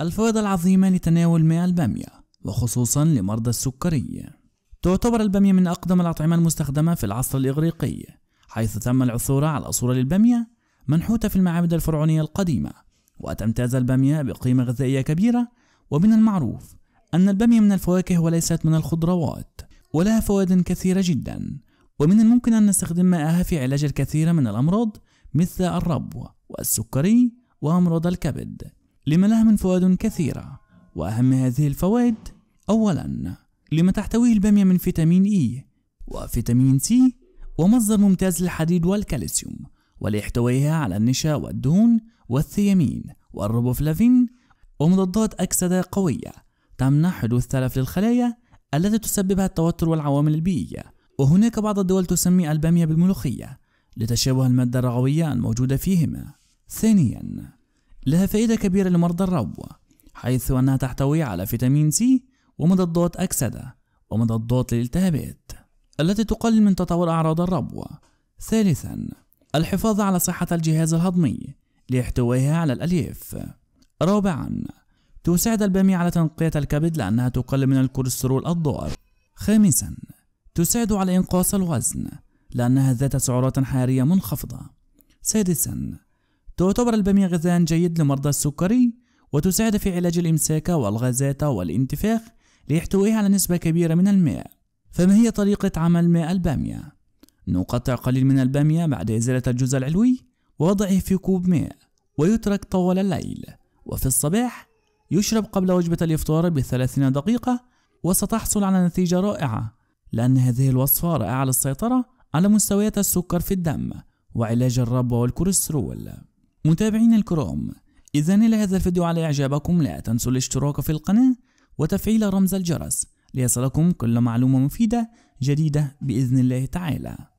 الفوائد العظيمة لتناول ماء البامية وخصوصا لمرضى السكري تعتبر البامية من أقدم الأطعمة المستخدمة في العصر الإغريقي حيث تم العثور على أصول للبامية منحوتة في المعابد الفرعونية القديمة وتمتاز البامية بقيمة غذائية كبيرة ومن المعروف أن البامية من الفواكه وليست من الخضروات ولها فوائد كثيرة جدا ومن الممكن أن نستخدم ماءها في علاج الكثير من الأمراض مثل الربو والسكري وأمراض الكبد لما لها من فوائد كثيرة وأهم هذه الفوائد أولا لما تحتويه البامية من فيتامين إي e وفيتامين سي ومصدر ممتاز للحديد والكالسيوم وليحتويها على النشا والدهون والثيامين والروبوفلافين ومضادات أكسدة قوية تمنع حدوث تلف للخلايا التي تسببها التوتر والعوامل البيئية وهناك بعض الدول تسمي البامية بالملوخية لتشابه المادة الرغوية الموجودة فيهما ثانيا لها فائدة كبيرة لمرضى الربو حيث أنها تحتوي على فيتامين سي ومضادات أكسدة ومضادات للالتهابات التي تقلل من تطور أعراض الربوة ثالثا الحفاظ على صحة الجهاز الهضمي لاحتوائها على الألياف رابعا تساعد البامية على تنقية الكبد لأنها تقلل من الكوليسترول الضار خامسا تساعد على إنقاص الوزن لأنها ذات سعرات حرارية منخفضة سادسا تعتبر البامية غذاء جيد لمرضى السكري وتساعد في علاج الإمساك والغازات والانتفاخ ليحتويها على نسبة كبيرة من الماء فما هي طريقة عمل ماء البامية؟ نقطع قليل من البامية بعد إزالة الجزء العلوي ووضعه في كوب ماء ويترك طوال الليل وفي الصباح يشرب قبل وجبة الإفطار بثلاثين دقيقة وستحصل على نتيجة رائعة لأن هذه الوصفة رائعة للسيطرة على مستويات السكر في الدم وعلاج الربو والكوليسترول متابعين الكرام إذا نال هذا الفيديو على إعجابكم لا تنسوا الاشتراك في القناة وتفعيل رمز الجرس ليصلكم كل معلومة مفيدة جديدة بإذن الله تعالى